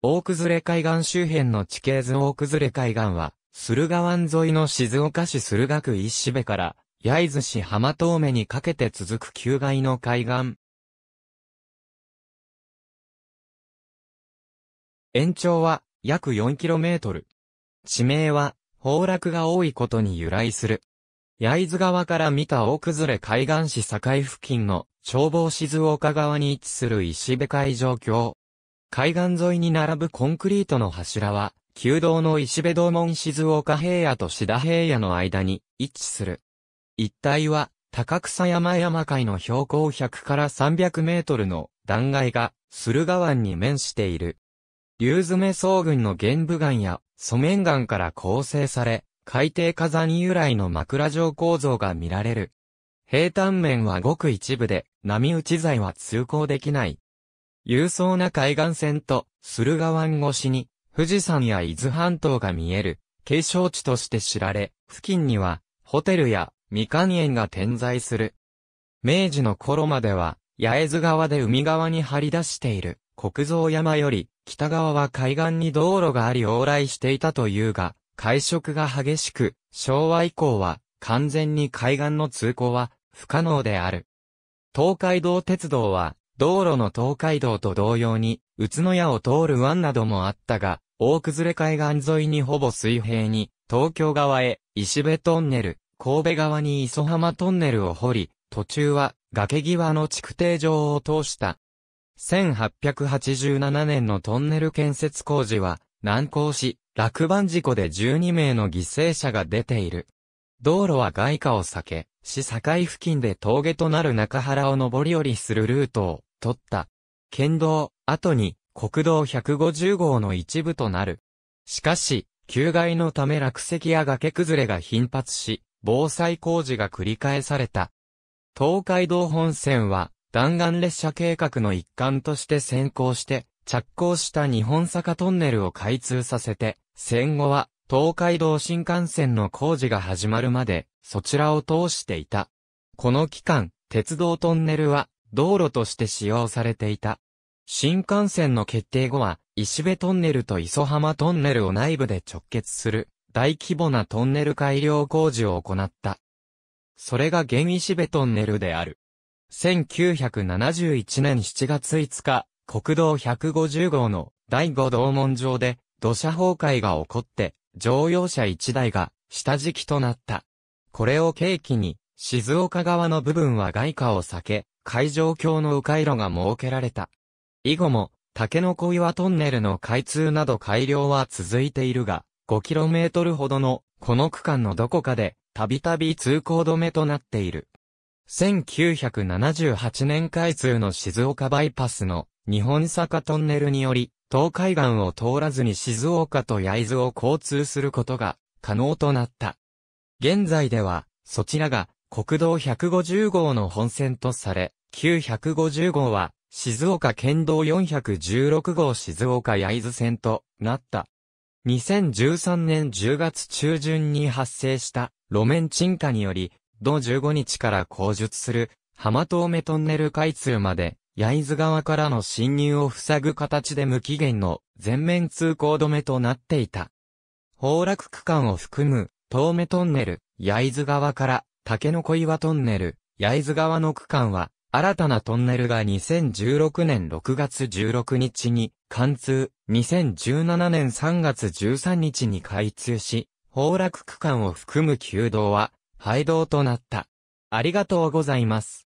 大崩れ海岸周辺の地形図大崩れ海岸は、駿河湾沿いの静岡市駿河区石部から、焼津市浜東目にかけて続く旧街の海岸。延長は約 4km。地名は崩落が多いことに由来する。焼津川から見た大崩れ海岸市境付近の消防静岡側に位置する石部海上橋。海岸沿いに並ぶコンクリートの柱は、旧道の石部道門静岡平野と志田平野の間に位置する。一帯は、高草山山海の標高100から300メートルの断崖が、駿河湾に面している。竜爪草群の玄武岩や素面岩から構成され、海底火山由来の枕状構造が見られる。平坦面はごく一部で、波打ち材は通行できない。勇壮な海岸線と、駿河湾越しに、富士山や伊豆半島が見える、景勝地として知られ、付近には、ホテルや、みかん園が点在する。明治の頃までは、八重洲川で海側に張り出している、国蔵山より、北側は海岸に道路があり往来していたというが、会食が激しく、昭和以降は、完全に海岸の通行は、不可能である。東海道鉄道は、道路の東海道と同様に、宇都宮を通る湾などもあったが、大崩れ海岸沿いにほぼ水平に、東京側へ、石部トンネル、神戸側に磯浜トンネルを掘り、途中は崖際の築堤場を通した。1887年のトンネル建設工事は難航し、落盤事故で12名の犠牲者が出ている。道路は外貨を避け、市境付近で峠となる中原を上り下りするルートを取った。県道、後に国道150号の一部となる。しかし、旧街のため落石や崖崩れが頻発し、防災工事が繰り返された。東海道本線は弾丸列車計画の一環として先行して、着工した日本坂トンネルを開通させて、戦後は東海道新幹線の工事が始まるまで、そちらを通していた。この期間、鉄道トンネルは道路として使用されていた。新幹線の決定後は、石部トンネルと磯浜トンネルを内部で直結する大規模なトンネル改良工事を行った。それが現石部トンネルである。1971年7月5日、国道150号の第5道門上で土砂崩壊が起こって乗用車1台が下敷きとなった。これを契機に静岡側の部分は外貨を避け、海上橋の迂回路が設けられた。以後も、竹の小岩トンネルの開通など改良は続いているが、5km ほどの、この区間のどこかで、たびたび通行止めとなっている。1978年開通の静岡バイパスの日本坂トンネルにより、東海岸を通らずに静岡と焼津を交通することが可能となった。現在では、そちらが国道150号の本線とされ、950号は、静岡県道416号静岡焼津線となった。2013年10月中旬に発生した路面沈下により、同15日から工述する浜東目トンネル開通まで、焼津側からの侵入を塞ぐ形で無期限の全面通行止めとなっていた。崩落区間を含む、東目トンネル、焼津側から、竹の小岩トンネル、焼津側の区間は、新たなトンネルが2016年6月16日に貫通、2017年3月13日に開通し、崩落区間を含む旧道は、廃道となった。ありがとうございます。